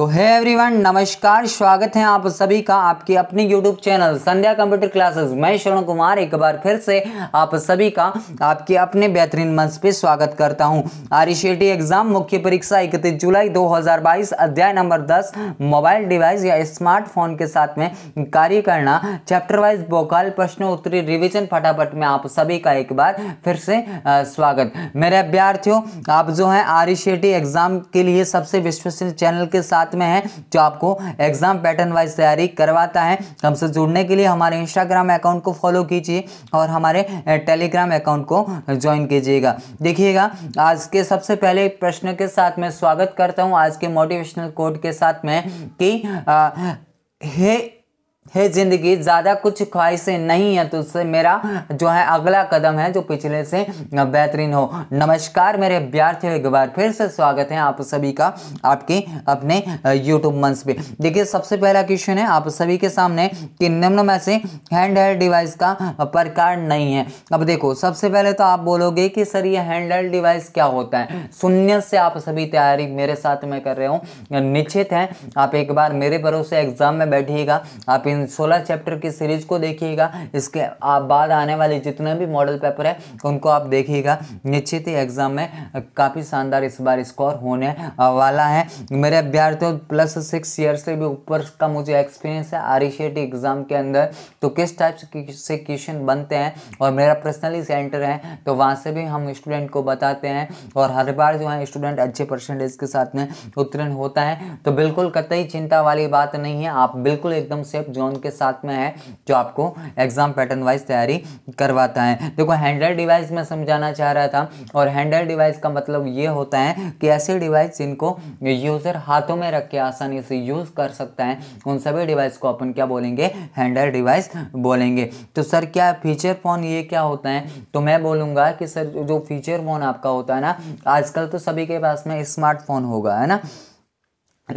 तो है एवरीवन नमस्कार स्वागत है आप सभी का आपके अपने YouTube channel Sandhya computer classes मैं शरण कुमार एक बार फिर से आप सभी का आपके अपने बेहतरीन मंच पे स्वागत करता हूं आर एग्जाम e मुख्य परीक्षा इकतीस जुलाई 2022 अध्याय नंबर 10 मोबाइल डिवाइस या स्मार्टफोन के साथ में कार्य करना चैप्टर वाइज बोकाल प्रश्न उत्तरी रिविजन फटाफट में आप सभी का एक बार फिर से स्वागत मेरे अभ्यार्थियों आप जो है आर एग्जाम के लिए सबसे विश्वसनीय चैनल के साथ साथ में है जो आपको एग्जाम पैटर्न वाइज तैयारी करवाता है हमसे जुड़ने के लिए हमारे इंस्टाग्राम अकाउंट को फॉलो कीजिए और हमारे टेलीग्राम अकाउंट को ज्वाइन कीजिएगा देखिएगा आज के सबसे पहले प्रश्न के साथ में स्वागत करता हूँ आज के मोटिवेशनल कोड के साथ में कि आ, हे हे ज़िंदगी ज़्यादा कुछ ख्वाहिशें नहीं है तो उससे मेरा जो है अगला कदम है जो पिछले से बेहतरीन हो नमस्कार मेरे विद्यार्थियों एक बार फिर से स्वागत है आप सभी का आपके अपने यूट्यूब मंच पे देखिए सबसे पहला क्वेश्चन है आप सभी के सामने कि निम्न में से हैंड हेल्ड डिवाइस का प्रकार नहीं है अब देखो सबसे पहले तो आप बोलोगे कि सर ये हैंड हेल्ड डिवाइस क्या होता है शून्य से आप सभी तैयारी मेरे साथ में कर रहे हो निश्चित है आप एक बार मेरे भरोसे एग्जाम में बैठिएगा आप इन सोलह चैप्टर की सीरीज को देखिएगा इसके बाद आने वाले जितने भी मॉडल पेपर है उनको आप देखिएगा निश्चित ही एग्ज़ाम में काफ़ी शानदार इस बार स्कोर होने वाला है मेरे अभ्यर्थियों प्लस सिक्स ईयर से भी ऊपर का मुझे एक्सपीरियंस है आर एग्ज़ाम e के अंदर तो किस टाइप से क्वेश्चन बनते हैं और मेरा पर्सनली सेंटर है तो वहाँ से भी हम स्टूडेंट को बताते हैं और हर बार जो है स्टूडेंट अच्छे परसेंटेज के साथ में उत्तीर्ण होता है तो बिल्कुल कतई चिंता वाली बात नहीं है आप बिल्कुल एकदम सेफ जो फोन के साथ में है जो आपको एग्जाम पैटर्न वाइज तैयारी करवाता है देखो हैंडल डिवाइस में समझाना चाह रहा था और हैंडल डिवाइस का मतलब ये होता है कि ऐसे डिवाइस जिनको यूज़र हाथों में रख के आसानी से यूज़ कर सकता है उन सभी डिवाइस को अपन क्या बोलेंगे हैंडल डिवाइस बोलेंगे तो सर क्या फीचर फ़ोन ये क्या होता है तो मैं बोलूंगा कि सर जो फीचर फ़ोन आपका होता है ना आजकल तो सभी के पास में स्मार्टफोन होगा है ना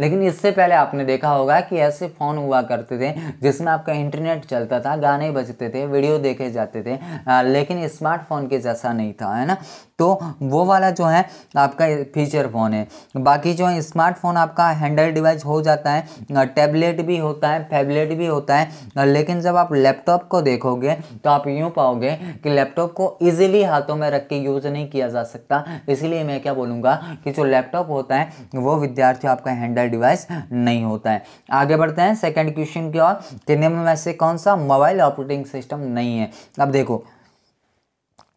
लेकिन इससे पहले आपने देखा होगा कि ऐसे फ़ोन हुआ करते थे जिसमें आपका इंटरनेट चलता था गाने बजते थे वीडियो देखे जाते थे आ, लेकिन स्मार्टफोन के जैसा नहीं था है ना तो वो वाला जो है आपका फीचर फ़ोन है बाकी जो है स्मार्टफोन आपका हैंडल डिवाइस हो जाता है टैबलेट भी होता है फैबलेट भी होता है लेकिन जब आप लैपटॉप को देखोगे तो आप यूँ पाओगे कि लैपटॉप को ईजिली हाथों में रख के यूज़ नहीं किया जा सकता इसलिए मैं क्या बोलूँगा कि जो लैपटॉप होता है वो विद्यार्थी आपका हैंडल डिवाइस नहीं होता है आगे बढ़ते हैं सेकेंड क्वेश्चन की ओर निम्न में से कौन सा मोबाइल ऑपरेटिंग सिस्टम नहीं है अब देखो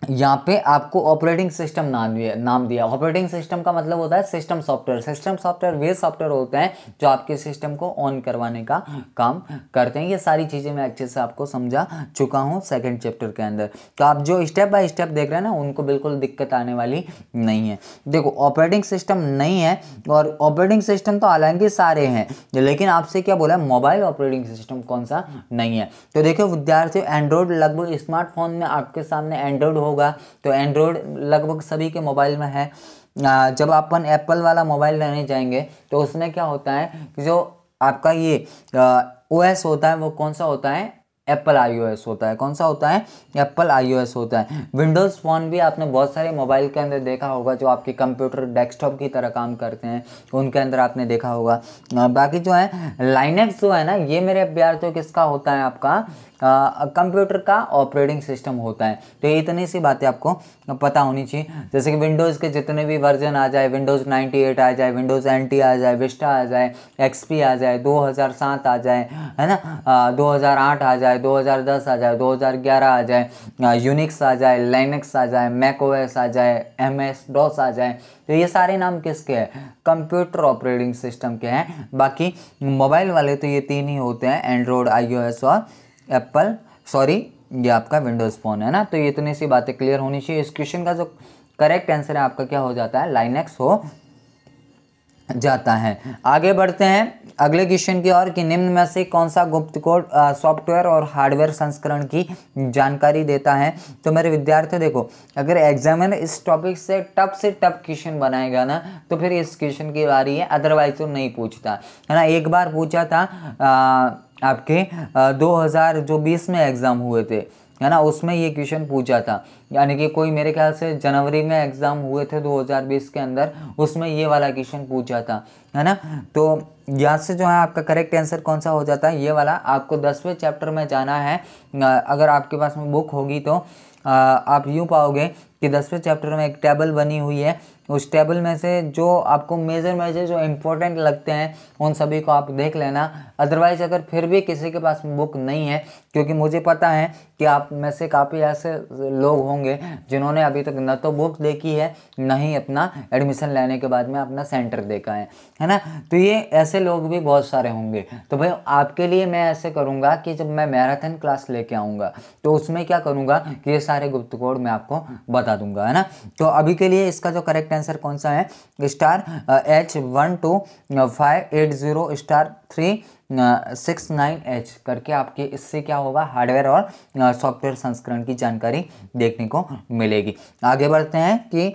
यहाँ पे आपको ऑपरेटिंग सिस्टम नाम दिया नाम दिया ऑपरेटिंग सिस्टम का मतलब होता है सिस्टम सॉफ्टवेयर सिस्टम सॉफ्टवेयर वे सॉफ्टवेयर होते हैं जो आपके सिस्टम को ऑन करवाने का काम करते हैं ये सारी चीज़ें मैं अच्छे से आपको समझा चुका हूँ सेकंड चैप्टर के अंदर तो आप जो स्टेप बाय स्टेप देख रहे हैं ना उनको बिल्कुल दिक्कत आने वाली नहीं है देखो ऑपरेटिंग सिस्टम नहीं है और ऑपरेटिंग सिस्टम तो हालांकि सारे हैं लेकिन आपसे क्या बोला मोबाइल ऑपरेटिंग सिस्टम कौन सा नहीं है तो देखो विद्यार्थियों एंड्रॉयड लगभग स्मार्टफोन में आपके सामने एंड्रॉयड होगा तो एंड्रॉयड लगभग सभी के मोबाइल में है जब अपन एप्पल वाला मोबाइल लेने जाएंगे तो उसमें क्या होता है जो आपका ये ओ होता है वो कौन सा होता है एप्पल आईओएस होता है कौन सा होता है एप्पल आईओएस होता है विंडोज़ फ़ोन भी आपने बहुत सारे मोबाइल के अंदर देखा होगा जो आपके कंप्यूटर डेस्कटॉप की तरह काम करते हैं उनके अंदर आपने देखा होगा बाकी जो है लाइनेक्स जो है ना ये मेरे प्यार तो किसका होता है आपका कंप्यूटर का ऑपरेटिंग सिस्टम होता है तो इतनी सी बातें आपको पता होनी चाहिए जैसे कि विंडोज़ के जितने भी वर्जन आ जाए विंडोज़ 98 आ जाए विंडोज़ एन आ जाए विस्टा आ जाए एक्सपी आ जाए 2007 आ जाए है ना आ, 2008 आ जाए 2010 आ जाए 2011 आ जाए यूनिक्स आ जाए लाइनक्स आ जाए मैक ओएस आ जाए एम एस डॉस आ जाए तो ये सारे नाम किसके हैं कंप्यूटर ऑपरेटिंग सिस्टम के हैं बाकी मोबाइल वाले तो ये तीन ही होते हैं एंड्रॉयड आई और एप्पल सॉरी ये आपका विंडोज़ फ़ोन है ना तो ये इतनी सी बातें क्लियर होनी चाहिए इस क्वेश्चन का जो करेक्ट आंसर है आपका क्या हो जाता है लाइनेक्स हो जाता है आगे बढ़ते हैं अगले क्वेश्चन की ओर कि निम्न में से कौन सा गुप्त कोड सॉफ्टवेयर और हार्डवेयर संस्करण की जानकारी देता है तो मेरे विद्यार्थी देखो अगर एग्जामिनर इस टॉपिक से टप से टप क्वेश्चन बनाएगा ना तो फिर इस क्वेश्चन की बारी है अदरवाइज तो नहीं पूछता है ना एक बार पूछा था आ, आपके हजार जो बीस में एग्ज़ाम हुए थे है ना उसमें ये क्वेश्चन पूछा था यानी कि कोई मेरे ख्याल से जनवरी में एग्ज़ाम हुए थे 2020 के अंदर उसमें ये वाला क्वेश्चन पूछा था है ना तो यहाँ से जो है आपका करेक्ट आंसर कौन सा हो जाता है ये वाला आपको दसवें चैप्टर में जाना है अगर आपके पास में बुक होगी तो आप यूँ पाओगे कि दसवें चैप्टर में एक टेबल बनी हुई है उस टेबल में से जो आपको मेजर मेजर जो इम्पोर्टेंट लगते हैं उन सभी को आप देख लेना अदरवाइज़ अगर फिर भी किसी के पास बुक नहीं है क्योंकि मुझे पता है कि आप में से काफ़ी ऐसे लोग होंगे होंगे जिन्होंने अभी तक न तो बुक देखी है न ही अपना एडमिशन लेने के बाद में अपना सेंटर देखा है है ना तो ये ऐसे लोग भी बहुत सारे होंगे तो भाई आपके लिए मैं ऐसे करूँगा कि जब मैं मैराथन क्लास लेके आऊँगा तो उसमें क्या करूँगा कि ये सारे गुप्त कोड मैं आपको बता दूंगा है ना तो अभी के लिए इसका जो करेक्ट आंसर कौन सा है star H one two five eight zero star three six nine H करके आपके इससे क्या होगा हार्डवेयर और सॉफ्टवेयर संस्करण की जानकारी देखने को मिलेगी आगे बढ़ते हैं कि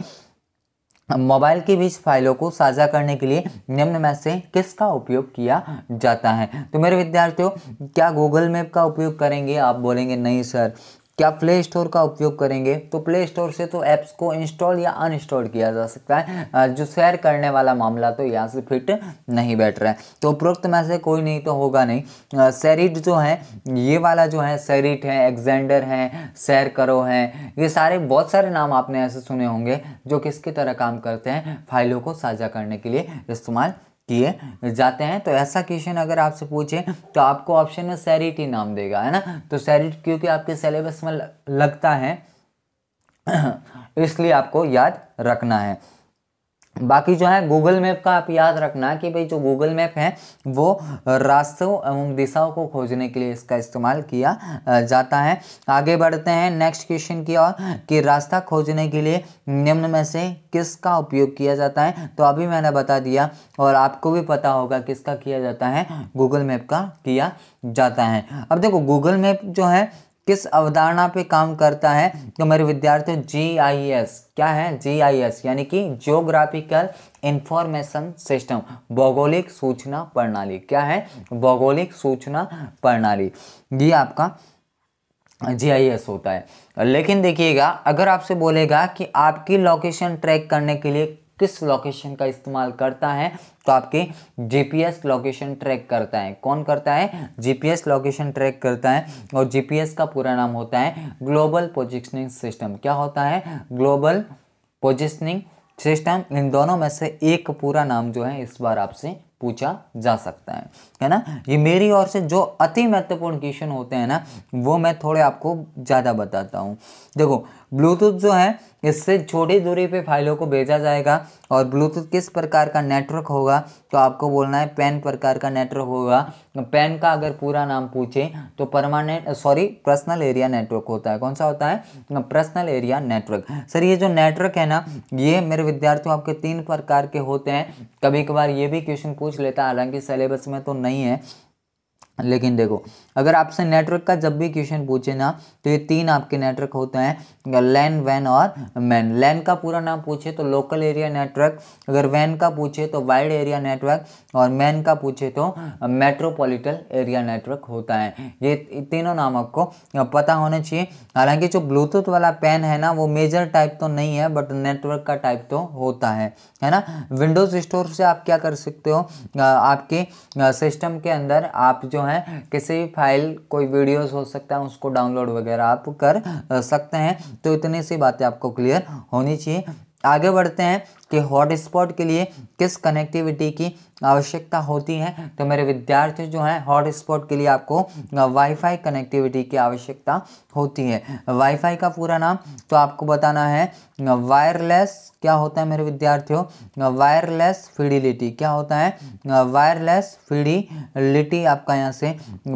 मोबाइल के बीच फाइलों को साझा करने के लिए निम्न में से किसका उपयोग किया जाता है तो मेरे विद्यार्थियों क्या गूगल मैप का उपयोग करेंगे आप बोलेंगे नहीं सर क्या प्ले स्टोर का उपयोग करेंगे तो प्ले स्टोर से तो ऐप्स को इंस्टॉल या अनइंस्टॉल किया जा सकता है जो शेयर करने वाला मामला तो यहाँ से फिट नहीं बैठ रहा है तो उपरोक्त में से कोई नहीं तो होगा नहीं सैरिट जो है ये वाला जो है सेरिट है एग्जेंडर है सैर करो है ये सारे बहुत सारे नाम आपने ऐसे सुने होंगे जो किसकी तरह काम करते हैं फाइलों को साझा करने के लिए इस्तेमाल किए जाते हैं तो ऐसा क्वेश्चन अगर आपसे पूछे तो आपको ऑप्शन में सैरिट ही नाम देगा है ना तो सैरिट क्योंकि आपके सिलेबस में लगता है इसलिए आपको याद रखना है बाकी जो है गूगल मैप का आप याद रखना कि भाई जो गूगल मैप है वो रास्तों एवं दिशाओं को खोजने के लिए इसका इस्तेमाल किया जाता है आगे बढ़ते हैं नेक्स्ट क्वेश्चन की ओर कि रास्ता खोजने के लिए निम्न में से किसका उपयोग किया जाता है तो अभी मैंने बता दिया और आपको भी पता होगा किसका किया जाता है गूगल मैप का किया जाता है अब देखो गूगल मैप जो है किस अवधारणा पे काम करता है तो मेरे विद्यार्थियों जी आई एस क्या है जी आई एस यानी कि जियोग्राफिकल इंफॉर्मेशन सिस्टम भौगोलिक सूचना प्रणाली क्या है भौगोलिक सूचना प्रणाली ये आपका जी आई एस होता है लेकिन देखिएगा अगर आपसे बोलेगा कि आपकी लोकेशन ट्रैक करने के लिए किस लोकेशन का इस्तेमाल करता है तो आपके जीपीएस लोकेशन ट्रैक करता है कौन करता है जीपीएस लोकेशन ट्रैक करता है और जीपीएस का पूरा नाम होता है ग्लोबल पोजिशनिंग सिस्टम क्या होता है ग्लोबल पोजिशनिंग सिस्टम इन दोनों में से एक पूरा नाम जो है इस बार आपसे पूछा जा सकता है है ना ये मेरी ओर से जो अति महत्वपूर्ण क्वेश्चन होते हैं ना वो मैं थोड़े आपको ज़्यादा बताता हूँ देखो ब्लूटूथ जो है इससे छोटी दूरी पे फाइलों को भेजा जाएगा और ब्लूटूथ किस प्रकार का नेटवर्क होगा तो आपको बोलना है पेन प्रकार का नेटवर्क होगा पेन का अगर पूरा नाम पूछे तो permanent sorry personal area network होता है कौन सा होता है पर्सनल एरिया नेटवर्क सर ये जो नेटवर्क है ना ये मेरे विद्यार्थियों आपके तीन प्रकार के होते हैं कभी कभार ये भी क्वेश्चन पूछ लेता है हालांकि सिलेबस में तो नहीं है लेकिन देखो अगर आपसे नेटवर्क का जब भी क्वेश्चन पूछे ना तो ये तीन आपके नेटवर्क होते हैं लैन वैन और मैन लैन का पूरा नाम पूछे तो लोकल एरिया नेटवर्क अगर वैन का पूछे तो वाइड एरिया नेटवर्क और मैन का पूछे तो मेट्रोपॉलिटन एरिया नेटवर्क होता है ये तीनों नाम आपको पता होना चाहिए हालांकि जो ब्लूटूथ वाला पेन है ना वो मेजर टाइप तो नहीं है बट नेटवर्क का टाइप तो होता है है ना विंडोज़ स्टोर से आप क्या कर सकते हो आपके सिस्टम के अंदर आप जो है किसी भी फाइल कोई वीडियोज हो सकता है उसको डाउनलोड वगैरह आप कर सकते हैं तो इतनी सी बातें आपको क्लियर होनी चाहिए आगे बढ़ते हैं कि हॉटस्पॉट के लिए किस कनेक्टिविटी की आवश्यकता होती है तो मेरे विद्यार्थी जो हैं हॉटस्पॉट के लिए आपको वाईफाई कनेक्टिविटी की आवश्यकता होती है वाईफाई का पूरा नाम तो आपको बताना है वायरलेस क्या होता है मेरे विद्यार्थियों वायरलेस फिडिलिटी क्या होता है वायरलेस फिडिलिटी आपका यहाँ से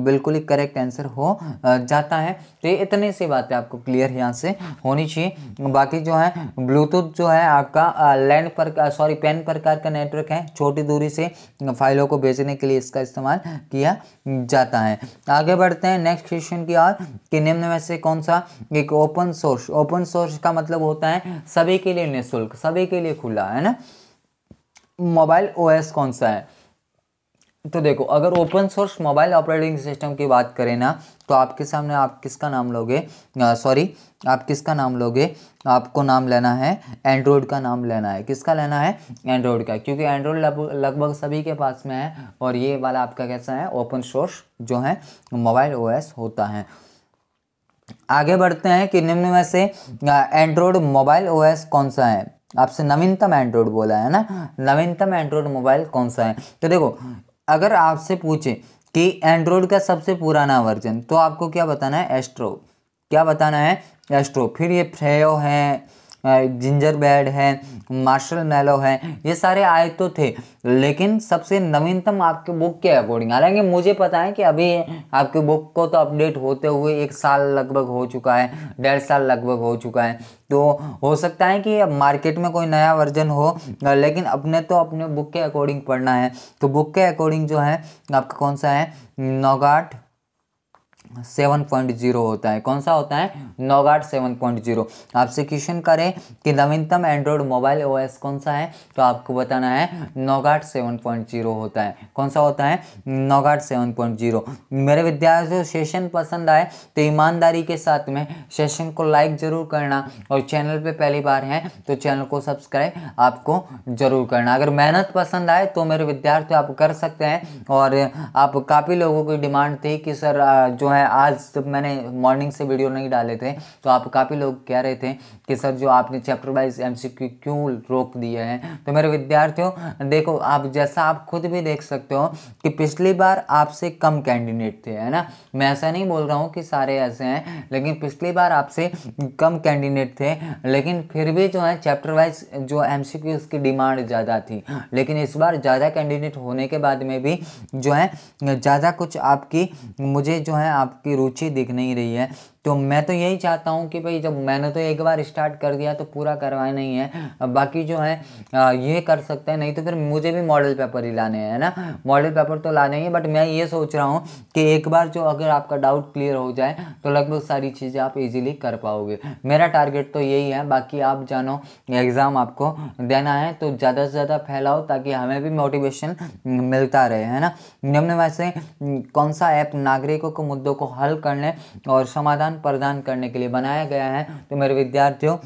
बिल्कुल ही करेक्ट आंसर हो जाता है तो इतनी सी बातें आपको क्लियर यहाँ से होनी चाहिए बाकी जो है ब्लूटूथ जो है आपका लैंड पर सॉरी पेन प्रकार का नेटवर्क है छोटी दूरी से फाइलों को भेजने के लिए इसका इस्तेमाल किया जाता है आगे बढ़ते हैं नेक्स्ट क्वेश्चन की ओर कि निम्न में से कौन सा एक ओपन सोर्स ओपन सोर्स का मतलब होता है सभी के लिए निःशुल्क सभी के लिए खुला है ना मोबाइल ओएस कौन सा है तो देखो अगर open source mobile operating system की बात करें ना तो आपके सामने आप किसका नाम लोगे सॉरी आप किसका नाम लोगे आपको नाम लेना है एंड्रॉयड का नाम लेना है किसका लेना है एंड्रॉयड का क्योंकि एंड्रॉयड लगभग सभी के पास में है और ये वाला आपका कैसा है ओपन सोर्स जो है मोबाइल ओ होता है आगे बढ़ते हैं कि निम्न में से एंड्रॉयड मोबाइल ओ कौन सा है आपसे नवीनतम एंड्रॉयड बोला है ना नवीनतम एंड्रॉयड मोबाइल कौन सा है तो देखो अगर आपसे पूछे कि एंड्रॉयड का सबसे पुराना वर्जन तो आपको क्या बताना है एस्ट्रो क्या बताना है एस्ट्रो फिर ये फ्रेयो है जिंजर बेड है मार्शल मेलो है ये सारे आए तो थे लेकिन सबसे नवीनतम आपके बुक के अकॉर्डिंग हालांकि मुझे पता है कि अभी आपके बुक को तो अपडेट होते हुए एक साल लगभग हो चुका है डेढ़ साल लगभग हो चुका है तो हो सकता है कि अब मार्केट में कोई नया वर्जन हो लेकिन अपने तो अपने बुक के अकॉर्डिंग पढ़ना है तो बुक के अकॉर्डिंग जो है आपका कौन सा है नौगाट सेवन पॉइंट जीरो होता है कौन सा होता है नोगाट सेवन पॉइंट जीरो आपसे क्वेश्चन करें कि नवीनतम एंड्रॉयड मोबाइल ओएस कौन सा है तो आपको बताना है नोगाट सेवन पॉइंट जीरो होता है कौन सा होता है नोगाट सेवन पॉइंट जीरो मेरे विद्यार्थियों सेशन पसंद आए तो ईमानदारी के साथ में सेशन को लाइक ज़रूर करना और चैनल पर पहली बार है तो चैनल को सब्सक्राइब आपको ज़रूर करना अगर मेहनत पसंद आए तो मेरे विद्यार्थी आप कर सकते हैं और आप काफ़ी लोगों की डिमांड थी कि सर जो मैं आज जब तो मैंने मॉर्निंग से वीडियो नहीं डाले थे तो आप काफ़ी लोग कह रहे थे कि सर जो आपने चैप्टर वाइज एम क्यों रोक दिए हैं तो मेरे विद्यार्थियों देखो आप जैसा आप खुद भी देख सकते हो कि पिछली बार आपसे कम कैंडिडेट थे है ना मैं ऐसा नहीं बोल रहा हूँ कि सारे ऐसे हैं लेकिन पिछली बार आपसे कम कैंडिडेट थे लेकिन फिर भी जो है चैप्टर वाइज जो एम की डिमांड ज़्यादा थी लेकिन इस बार ज़्यादा कैंडिडेट होने के बाद में भी जो है ज़्यादा कुछ आपकी मुझे जो है आप आपकी रुचि दिख नहीं रही है तो मैं तो यही चाहता हूँ कि भाई जब मैंने तो एक बार स्टार्ट कर दिया तो पूरा करवाया नहीं है बाकी जो है ये कर सकते हैं नहीं तो फिर मुझे भी मॉडल पेपर ही लाने हैं ना मॉडल पेपर तो लाने ही बट मैं ये सोच रहा हूँ कि एक बार जो अगर आपका डाउट क्लियर हो जाए तो लगभग सारी चीज़ें आप इजीली कर पाओगे मेरा टारगेट तो यही है बाकी आप जानो एग्ज़ाम आपको देना है तो ज़्यादा से ज़्यादा फैलाओ ताकि हमें भी मोटिवेशन मिलता रहे है ना निम्न वैसे कौन सा ऐप नागरिकों के मुद्दों को हल करने और समाधान प्रदान करने के लिए बनाया गया है तो मेरे विद्यार्थियों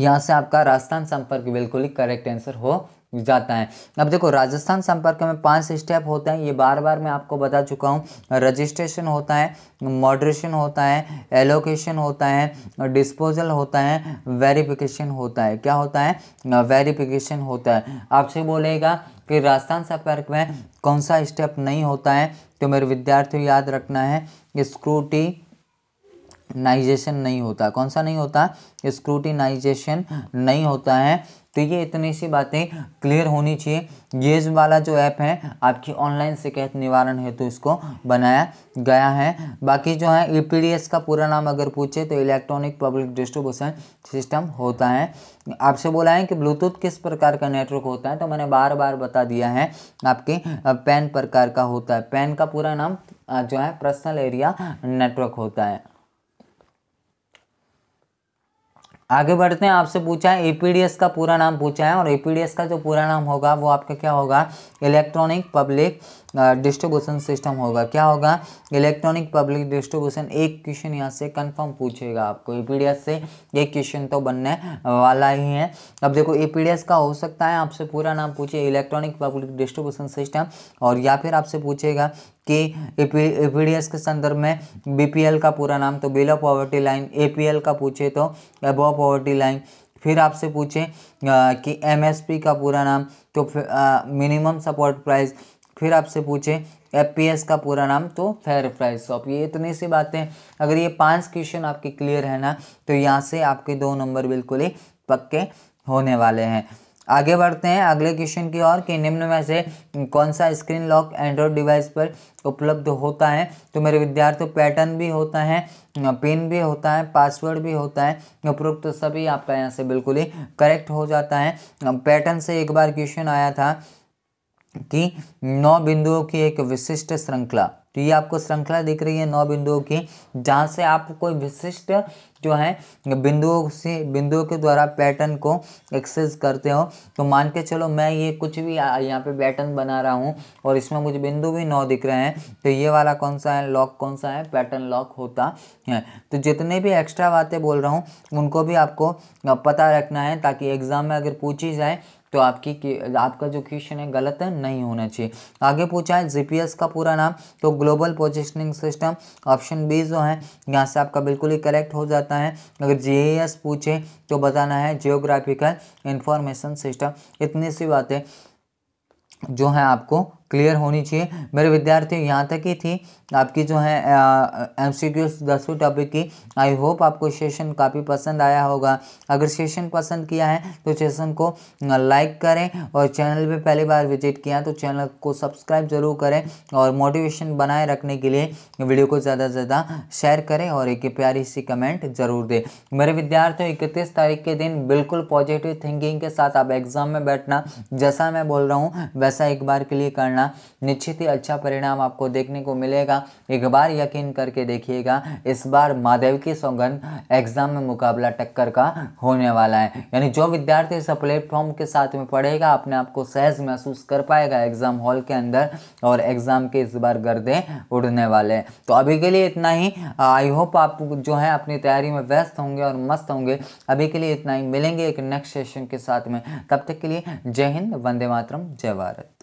यहाँ से आपका राजस्थान संपर्क बिल्कुल ही करेक्ट आंसर हो जाता है अब देखो राजस्थान संपर्क में पांच स्टेप होते हैं ये बार बार मैं आपको बता चुका हूँ रजिस्ट्रेशन होता है मॉडरेशन होता है एलोकेशन होता है डिस्पोजल होता है वेरिफिकेशन होता है क्या होता है वेरिफिकेशन होता है आपसे बोलेगा कि राजस्थान संपर्क में कौन सा स्टेप नहीं होता है तो मेरे विद्यार्थियों याद रखना है नाइजेशन नहीं होता कौन सा नहीं होता स्क्रूटिनाइजेशन नहीं होता है तो ये इतनी सी बातें क्लियर होनी चाहिए ये वाला जो ऐप है आपकी ऑनलाइन शिकायत निवारण हेतु तो इसको बनाया गया है बाकी जो है ई का पूरा नाम अगर पूछे तो इलेक्ट्रॉनिक पब्लिक डिस्ट्रीब्यूशन सिस्टम होता है आपसे बोला है कि ब्लूटूथ किस प्रकार का नेटवर्क होता है तो मैंने बार बार बता दिया है आपके पेन प्रकार का होता है पेन का पूरा नाम जो है पर्सनल एरिया नेटवर्क होता है आगे बढ़ते हैं आपसे पूछा है एपीडीएस का पूरा नाम पूछा है और एपीडीएस का जो पूरा नाम होगा वो आपका क्या होगा इलेक्ट्रॉनिक पब्लिक डिस्ट्रीब्यूशन सिस्टम होगा क्या होगा इलेक्ट्रॉनिक पब्लिक डिस्ट्रीब्यूशन एक क्वेश्चन यहाँ से कंफर्म पूछेगा आपको ई से एक क्वेश्चन तो बनने वाला ही है अब देखो ई का हो सकता है आपसे पूरा नाम पूछे इलेक्ट्रॉनिक पब्लिक डिस्ट्रीब्यूशन सिस्टम और या फिर आपसे पूछेगा कि एपीडीएस के संदर्भ में बी का पूरा नाम तो बिलो पॉवर्टी लाइन ए का पूछे तो अबो पॉवर्टी लाइन फिर आपसे पूछे कि एमएसपी का पूरा नाम तो मिनिमम सपोर्ट प्राइस फिर आपसे पूछे एफ का पूरा नाम तो फेयर प्राइस शॉप ये इतनी सी बातें अगर ये पांच क्वेश्चन आपके क्लियर है ना तो यहाँ से आपके दो नंबर बिल्कुल ही पक्के होने वाले हैं आगे बढ़ते हैं अगले क्वेश्चन की ओर कि निम्न में से कौन सा स्क्रीन लॉक एंड्रॉयड डिवाइस पर उपलब्ध होता है तो मेरे विद्यार्थी पैटर्न भी होता है पिन भी होता है पासवर्ड भी होता है उपरोक्त तो सभी आपका यहाँ से बिल्कुल ही करेक्ट हो जाता है पैटर्न से एक बार क्वेश्चन आया था की नौ बिंदुओं की एक विशिष्ट श्रृंखला तो ये आपको श्रृंखला दिख रही है नौ बिंदुओं की जहाँ से आप कोई विशिष्ट जो है बिंदुओं से बिंदुओं के द्वारा पैटर्न को एक्सेस करते हो तो मान के चलो मैं ये कुछ भी यहाँ पे पैटर्न बना रहा हूँ और इसमें मुझे बिंदु भी नौ दिख रहे हैं तो ये वाला कौन सा है लॉक कौन सा है पैटर्न लॉक होता है तो जितने भी एक्स्ट्रा बातें बोल रहा हूँ उनको भी आपको पता रखना है ताकि एग्ज़ाम में अगर पूछी जाए तो आपकी आपका जो क्वेश्चन है गलत है नहीं होना चाहिए आगे पूछा है जीपीएस का पूरा नाम तो global positioning system option B जो है यहाँ से आपका बिल्कुल ही करेक्ट हो जाता है अगर जी पूछे तो बताना है जियोग्राफिकल इंफॉर्मेशन सिस्टम इतनी सी बातें जो है आपको क्लियर होनी चाहिए मेरे विद्यार्थी यहाँ तक ही थी आपकी जो है एम सी क्यू दसवीं टॉपिक की आई होप आपको सेशन काफ़ी पसंद आया होगा अगर सेशन पसंद किया है तो सेशन को लाइक करें और चैनल पे पहली बार विजिट किया तो चैनल को सब्सक्राइब ज़रूर करें और मोटिवेशन बनाए रखने के लिए वीडियो को ज़्यादा से ज़्यादा शेयर करें और एक प्यारी सी कमेंट ज़रूर दें मेरे विद्यार्थियों इकतीस तारीख के दिन बिल्कुल पॉजिटिव थिंकिंग के साथ आप एग्ज़ाम में बैठना जैसा मैं बोल रहा हूँ वैसा एक बार के लिए करना करना निश्चित ही अच्छा परिणाम आपको देखने को मिलेगा एक बार यकीन करके देखिएगा इस बार महादेव की सौगन एग्ज़ाम में मुकाबला टक्कर का होने वाला है यानी जो विद्यार्थी इस प्लेटफॉर्म के साथ में पढ़ेगा अपने आप को सहज महसूस कर पाएगा एग्ज़ाम हॉल के अंदर और एग्ज़ाम के इस बार गर्दे उड़ने वाले हैं तो अभी के लिए इतना ही आई होप आप जो है अपनी तैयारी में व्यस्त होंगे और मस्त होंगे अभी के लिए इतना ही मिलेंगे एक नेक्स्ट सेशन के साथ में तब तक के लिए जय हिंद वंदे मातरम जय भारत